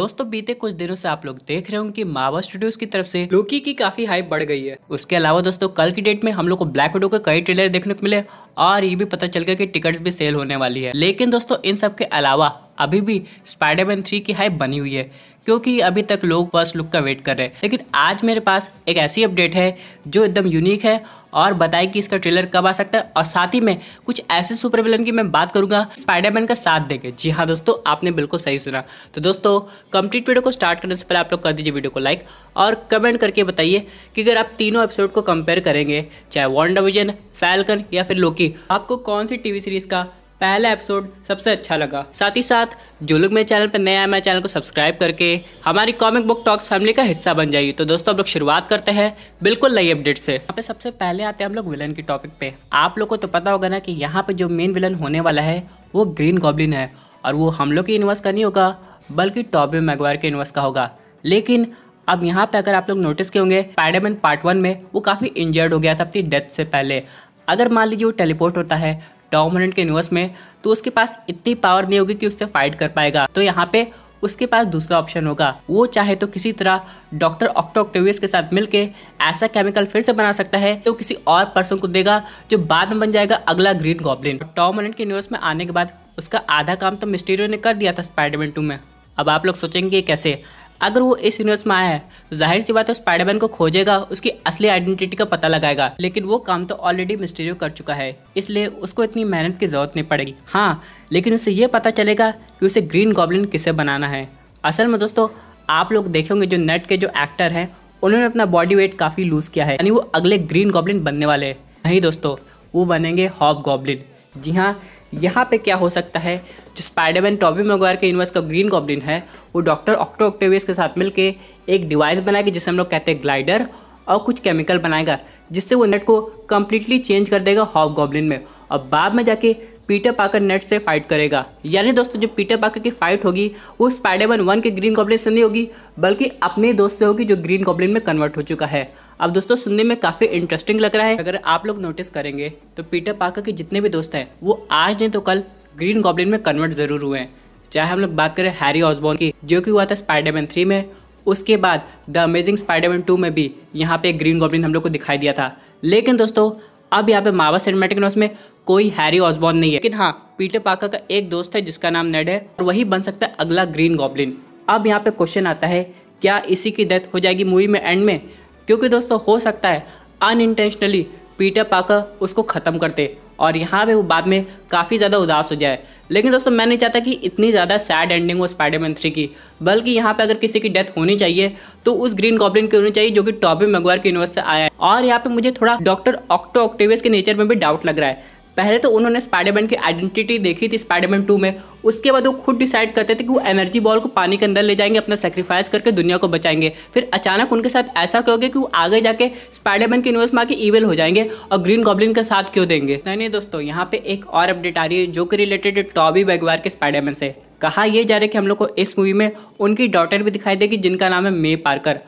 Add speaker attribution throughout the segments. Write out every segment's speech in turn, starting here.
Speaker 1: दोस्तों बीते कुछ दिनों से आप लोग देख रहे होंगे कि मावा स्टूडियोज की तरफ से लोकी की काफी हाइप बढ़ गई है उसके अलावा दोस्तों कल की डेट में हम लोग को ब्लैक वीडो के कई ट्रेलर देखने को मिले और ये भी पता चल गया कि टिकट्स भी सेल होने वाली है लेकिन दोस्तों इन सब के अलावा अभी भी स्पाइडरमैन थ्री की हाइप बनी हुई है क्योंकि अभी तक लोग फर्स्ट लुक का वेट कर रहे हैं लेकिन आज मेरे पास एक ऐसी अपडेट है जो एकदम यूनिक है और बताए कि इसका ट्रेलर कब आ सकता है और साथ ही में कुछ ऐसे सुपर विलन की मैं बात करूंगा स्पाइडरमैन का साथ देके जी हाँ दोस्तों आपने बिल्कुल सही सुना तो दोस्तों कंप्लीट वीडियो को स्टार्ट करने से पहले आप लोग कर दीजिए वीडियो को लाइक और कमेंट करके बताइए कि अगर आप तीनों एपिसोड को कंपेयर करेंगे चाहे वॉन्डा विजन फैलकन या फिर लोकी आपको कौन सी टीवी सीरीज़ का पहला एपिसोड सबसे अच्छा लगा साथ ही साथ जो लोग मेरे चैनल पर नए आए मेरे चैनल को सब्सक्राइब करके हमारी कॉमिक बुक टॉक्स फैमिली का हिस्सा बन जाइए तो दोस्तों हम लोग शुरुआत करते हैं बिल्कुल नई अपडेट से यहाँ पे सबसे पहले आते हैं हम लोग विलन के टॉपिक पे आप लोग को तो पता होगा ना कि यहाँ पे जो मेन विलन होने वाला है वो ग्रीन गॉबलिन है और वो हम लोग के यूनिवर्स का नहीं होगा बल्कि टॉबे मैगवायर के यूनिवर्स का होगा लेकिन अब यहाँ पे अगर आप लोग नोटिस किए होंगे पैडामैन पार्ट वन में वो काफ़ी इंजर्ड हो गया था अपनी डेथ से पहले अगर मान लीजिए वो टेलीपोर्ट होता है डोमिनेंट के यूनिवर्स में तो उसके पास इतनी पावर नहीं होगी कि उससे फाइट कर पाएगा तो यहाँ पे उसके पास दूसरा ऑप्शन होगा वो चाहे तो किसी तरह डॉक्टर ऑक्टो ऑक्टोक्टेवियस के साथ मिलके ऐसा केमिकल फिर से बना सकता है तो किसी और पर्सन को देगा जो बाद में बन जाएगा अगला ग्रीन गॉबलिन टॉमेंट के यूनिवर्स में आने के बाद उसका आधा काम तो मिस्टीरियो ने कर दिया था स्पाइडरमैन टू में अब आप लोग सोचेंगे कैसे अगर वो इस यूनिवर्स में आया है तो जाहिर सी बात है स्पाइडरमैन को खोजेगा उसकी असली आइडेंटिटी का पता लगाएगा लेकिन वो काम तो ऑलरेडी मिस्टेरियो कर चुका है इसलिए उसको इतनी मेहनत की जरूरत नहीं पड़ेगी हाँ लेकिन उससे ये पता चलेगा कि उसे ग्रीन गॉबलिन किसे बनाना है असल में दोस्तों आप लोग देखेंगे जो नेट के जो एक्टर हैं उन्होंने अपना बॉडी वेट काफ़ी लूज़ किया है यानी वो अगले ग्रीन गॉबलिन बनने वाले हैं नहीं दोस्तों वो बनेंगे हॉब गॉबलिन जी हाँ यहाँ पे क्या हो सकता है जो स्पाइडरमैन टॉबी मगवार के यूनिवर्स का ग्रीन गॉब्लिन है वो डॉक्टर ऑक्टो ऑक्टोवियस के साथ मिलके एक डिवाइस बनाएगी जिसे हम लोग कहते हैं ग्लाइडर और कुछ केमिकल बनाएगा जिससे वो नेट को कम्प्लीटली चेंज कर देगा हॉब गॉब्लिन में और बाद में जाके पीटर पाकर नेट से फाइट करेगा यानी दोस्तों जो पीटर पाकर की फाइट होगी वो स्पाइडरमैन वन के ग्रीन गॉब्लिन से नहीं होगी बल्कि अपने दोस्त से होगी जो ग्रीन गॉब्लिन में कन्वर्ट हो चुका है अब दोस्तों सुनने में काफ़ी इंटरेस्टिंग लग रहा है अगर आप लोग नोटिस करेंगे तो पीटर पाकर के जितने भी दोस्त हैं वो आज नहीं तो कल ग्रीन गॉबलिन में कन्वर्ट ज़रूर हुए हैं चाहे हम लोग बात करें हैरी ऑसबॉर्न की जो कि हुआ था स्पाइडरमैन थ्री में उसके बाद द अमेजिंग स्पाइडरमैन टू में भी यहाँ पे ग्रीन गॉबलिन हम लोग को दिखाई दिया था लेकिन दोस्तों अब यहाँ पे मावा सिनेमेटिक नॉस में कोई हैरी ऑसबॉर्न नहीं है लेकिन हाँ पीटर पाकर का एक दोस्त है जिसका नाम नेड है और वही बन सकता है अगला ग्रीन गॉबलिन अब यहाँ पे क्वेश्चन आता है क्या इसी की डेथ हो जाएगी मूवी में एंड में क्योंकि दोस्तों हो सकता है अनइंटेंशनली पीटर पाकर उसको ख़त्म करते और यहाँ पे वो बाद में काफ़ी ज़्यादा उदास हो जाए लेकिन दोस्तों मैं नहीं चाहता कि इतनी ज़्यादा सैड एंडिंग हो स्पाइडरमैन थ्री की बल्कि यहाँ पे अगर किसी की डेथ होनी चाहिए तो उस ग्रीन गॉबलिन की होनी चाहिए जो कि टॉबी मगवार के यूनिवर्स से आया है और यहाँ पे मुझे थोड़ा डॉक्टर ऑक्टो ऑक्टेवियस के नेचर में भी डाउट लग रहा है पहले तो उन्होंने स्पाइडरमैन की आइडेंटिटी देखी थी स्पाइडरमैन टू में उसके बाद वो खुद डिसाइड करते थे कि वो एनर्जी बॉल को पानी के अंदर ले जाएंगे अपना सेक्रीफाइस करके दुनिया को बचाएंगे फिर अचानक उनके साथ ऐसा करोगे कि वो आगे जाके स्पाइडरमैन के यूनिवर्स में आके ईवेल हो जाएंगे और ग्रीन गॉब्लिन का साथ क्यों देंगे नहीं नहीं दोस्तों यहाँ पे एक और अपडेट आ रही है जो कि रिलेटेड है टॉबी बैगवार के स्पाइडरमैन से कहा यह जा रहा है कि हम लोग को इस मूवी में उनकी डॉटर भी दिखाई देगी जिनका नाम है मे पार्कर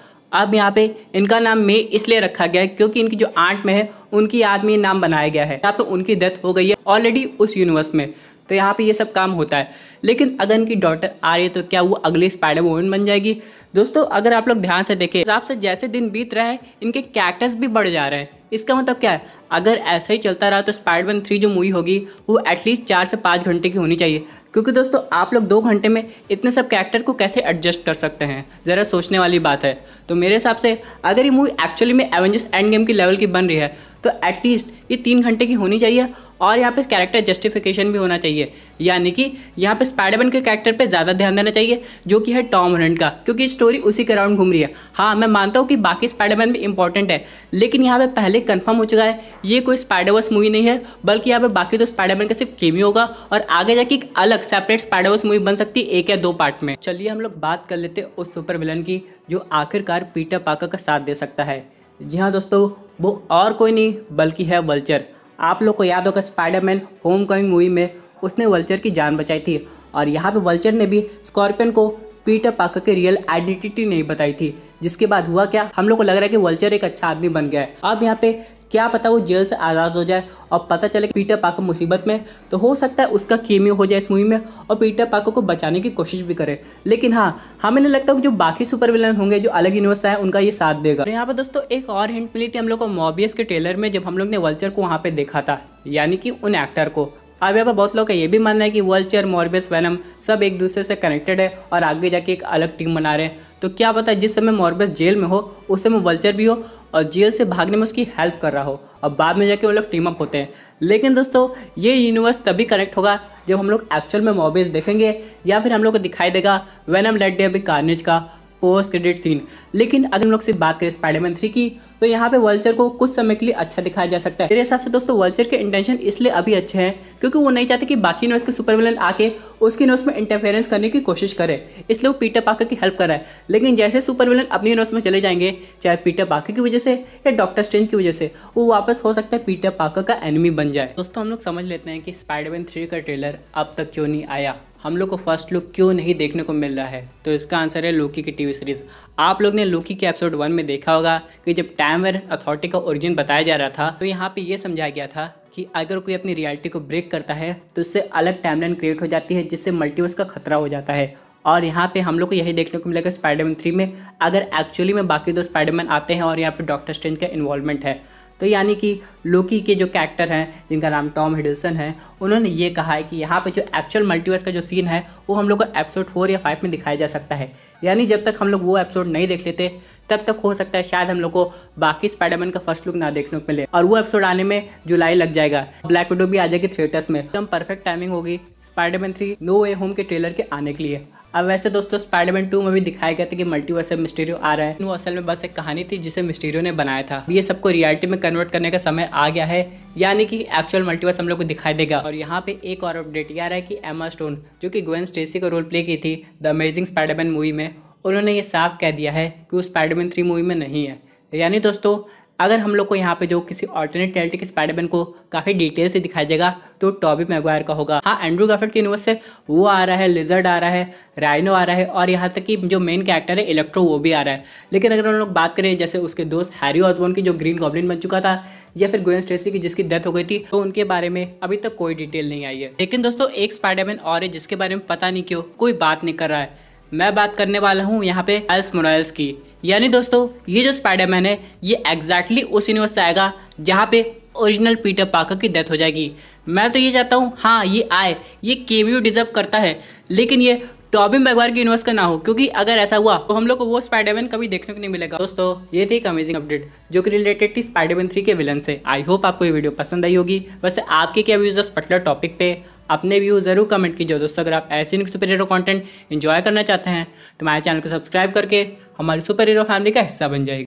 Speaker 1: अब यहाँ पे इनका नाम मे इसलिए रखा गया है क्योंकि इनकी जो आंट में है उनकी याद में नाम बनाया गया है यहाँ पे उनकी डेथ हो गई है ऑलरेडी उस यूनिवर्स में तो यहाँ पे ये सब काम होता है लेकिन अगर इनकी डॉटर आ रही है तो क्या वो अगले स्पाइडर वोमेन बन जाएगी दोस्तों अगर आप लोग ध्यान से देखें हिसाब से जैसे दिन बीत रहा है इनके कैरेक्टर्स भी बढ़ जा रहे हैं इसका मतलब क्या है अगर ऐसा ही चलता रहा तो स्पाइडरमैन थ्री जो मूवी होगी वो एटलीस्ट चार से पाँच घंटे की होनी चाहिए क्योंकि दोस्तों आप लोग दो घंटे में इतने सब कैरेक्टर को कैसे एडजस्ट कर सकते हैं ज़रा सोचने वाली बात है तो मेरे हिसाब से अगर ये मूवी एक्चुअली में एवेंजर्स एंड गेम की लेवल की बन रही है तो एटलीस्ट ये तीन घंटे की होनी चाहिए और यहाँ पे कैरेक्टर जस्टिफिकेशन भी होना चाहिए यानी कि यहाँ पे स्पाइडरमैन के कैरेक्टर पे ज़्यादा ध्यान देना चाहिए जो कि है टॉम हॉलैंड का क्योंकि स्टोरी उसी के अराउंड घूम रही है हाँ मैं मानता हूँ कि बाकी स्पाइडरमैन भी इंपॉर्टेंट है लेकिन यहाँ पे पहले कंफर्म हो चुका है ये कोई स्पाइडरवर्स मूवी नहीं है बल्कि यहाँ पे बाकी तो स्पाइडरमैन का सिर्फ केमी होगा और आगे जाके एक अलग सेपरेट स्पाइडरवर्स मूवी बन सकती है एक या दो पार्ट में चलिए हम लोग बात कर लेते हैं उस सुपर विलन की जो आखिरकार पीटर पाकर का साथ दे सकता है जी हाँ दोस्तों वो और कोई नहीं बल्कि है वल्चर आप लोग को याद होगा स्पाइडरमैन होम कमिंग मूवी में उसने वल्चर की जान बचाई थी और यहाँ पे वल्चर ने भी स्कॉर्पियन को पीटर पाकर के रियल आइडेंटिटी नहीं बताई थी जिसके बाद हुआ क्या हम लोग को लग रहा है कि वल्चर एक अच्छा आदमी बन गया है अब यहाँ पे क्या पता वो जेल से आज़ाद हो जाए और पता चले कि पीटर पाको मुसीबत में तो हो सकता है उसका कीमियो हो जाए इस मूवी में और पीटर पाको को बचाने की कोशिश भी करे लेकिन हाँ हमें नहीं लगता जो बाकी सुपर विलन होंगे जो अलग यूनिवर्स है उनका ये साथ देगा यहाँ पर दोस्तों एक और हिंट मिली थी हम लोग को मॉबियस के ट्रेलर में जब हम लोग ने वल्चर को वहाँ पर देखा था यानी कि उन एक्टर को अब यहाँ पर बहुत लोग का ये भी मानना है कि वर्ल्चर मॉर्बियस वैनम सब एक दूसरे से कनेक्टेड है और आगे जाके एक अलग टीम बना रहे हैं तो क्या पता है जिस समय मॉर्बियस जेल में हो उस समय वल्चर भी हो और जेल से भागने में उसकी हेल्प कर रहा हो और बाद में जाके वो लोग टीम अप होते हैं लेकिन दोस्तों ये यूनिवर्स तभी कनेक्ट होगा जब हम लोग एक्चुअल में मूवीज़ देखेंगे या फिर हम लोग को दिखाई देगा वेनम लेट डे अभी कार्नेज का पोस्ट क्रेडिट सीन लेकिन अगर हम लोग सिर्फ बात करें स्पाइडरमैन थ्री की तो यहाँ पे वल्चर को कुछ समय के लिए अच्छा दिखाया जा सकता है मेरे हिसाब से दोस्तों वल्चर के इंटेंशन इसलिए अभी अच्छे हैं क्योंकि वो नहीं चाहते कि बाकी नोस के सुपर विलन आके उसकी नोस में इंटरफेरेंस करने की कोशिश करे इसलिए वो पीटर पाकर की हेल्प कर रहा है लेकिन जैसे सुपर विलन अपनी नोस में चले जाएंगे चाहे पीटर पाकर की वजह से या डॉक्टर स्ट्रेंज की वजह से वो वापस हो सकता है पीटर पाकर का एनिमी बन जाए दोस्तों हम लोग समझ लेते हैं कि स्पाइडरमैन थ्री का ट्रेलर अब तक क्यों नहीं आया हम लोग को फर्स्ट लुक क्यों नहीं देखने को मिल रहा है तो इसका आंसर है लोकी की टीवी सीरीज़ आप लोग ने लोकी के एपिसोड वन में देखा होगा कि जब टाइम अथॉरिटी का ओरिजिन बताया जा रहा था तो यहाँ पे ये समझाया गया था कि अगर कोई अपनी रियलिटी को ब्रेक करता है तो इससे अलग टाइमलाइन क्रिएट हो जाती है जिससे मल्टीवर्स का खतरा हो जाता है और यहाँ पे हम लोग को यही देखने को मिलेगा स्पाइडरमैन थ्री में अगर एक्चुअली में बाकी दो स्पाइडरमैन आते हैं और यहाँ पे डॉक्टर स्ट्रेंज का इन्वॉल्वमेंट है तो यानी कि लोकी के जो कैरेक्टर हैं जिनका नाम टॉम हिडलसन है उन्होंने ये कहा है कि यहाँ पे जो एक्चुअल मल्टीवर्स का जो सीन है वो हम लोग को एपिसोड फोर या फाइव में दिखाया जा सकता है यानी जब तक हम लोग वो एपिसोड नहीं देख लेते तब तक हो सकता है शायद हम लोग को बाकी स्पाइडरमैन का फर्स्ट लुक ना देखने को मिले और वो एपिसोड आने में जुलाई लग जाएगा ब्लैक विडो भी आ जाएगी थिएटर्स में एकदम परफेक्ट टाइमिंग होगी Spiderman three no way home के ट्रेलर के आने के लिए अब वैसे दोस्तों स्पाइडरमैन टू में भी दिखाया गया था कि मल्टीवर्स में मिस्टीरियो आ रहा है वो असल में बस एक कहानी थी जिसे मिस्टीरियो ने बनाया था ये सबको रियलिटी में कन्वर्ट करने का समय आ गया है यानी कि एक्चुअल मल्टीवर्स हम लोग को दिखाई देगा और यहाँ पे एक और अपडेट ये आ रहा है कि एमा स्टोन जो कि गोवन स्टेसी का रोल प्ले की थी द अमेजिंग स्पाइडरमैन मूवी में उन्होंने ये साफ कह दिया है कि वो स्पाइडरमैन थ्री मूवी में नहीं है यानी दोस्तों अगर हम लोग को यहाँ पे जो किसी ऑल्टरनेट रियलिटी के स्पाइडरमैन को काफ़ी डिटेल से दिखाया जाएगा तो टॉबी मैगवायर का होगा हाँ एंड्रू गार्फिल्ड के यूनिवर्स से वो आ रहा है लिजर्ड आ रहा है राइनो आ रहा है और यहाँ तक कि जो मेन कैरेक्टर है इलेक्ट्रो वो भी आ रहा है लेकिन अगर हम लोग बात करें जैसे उसके दोस्त हैरी ऑजबोन की जो ग्रीन गॉबलिन बन चुका था या फिर गोयन स्टेसी की जिसकी डेथ हो गई थी तो उनके बारे में अभी तक कोई डिटेल नहीं आई है लेकिन दोस्तों एक स्पाइडरमैन और है जिसके बारे में पता नहीं क्यों कोई बात नहीं कर रहा है मैं बात करने वाला हूँ यहाँ पे एल्स मोनाइल्स की यानी दोस्तों ये जो स्पाइडरमैन है ये एग्जैक्टली exactly उस यूनिवर्स से आएगा जहाँ पे ओरिजिनल पीटर पाकर की डेथ हो जाएगी मैं तो ये चाहता हूँ हाँ ये आए ये यू डिजर्व करता है लेकिन ये टॉबी बैगवार के यूनिवर्स का ना हो क्योंकि अगर ऐसा हुआ तो हम लोग को वो स्पाइडरमैन कभी देखने को नहीं मिलेगा दोस्तों ये थी एक अमेजिंग अपडेट जो कि रिलेटेड थी स्पाइडरमैन थ्री के विलन से आई होप आपको ये वीडियो पसंद आई होगी वैसे आपके क्या व्यूज पटलर टॉपिक पे अपने व्यू ज़रूर कमेंट कीजिए दोस्तों अगर आप ऐसे ही सुपर हीरो कॉन्टेंट इन्जॉय करना चाहते हैं तो हमारे चैनल को सब्सक्राइब करके हमारी सुपर हीरो फैमिली का हिस्सा बन जाएगी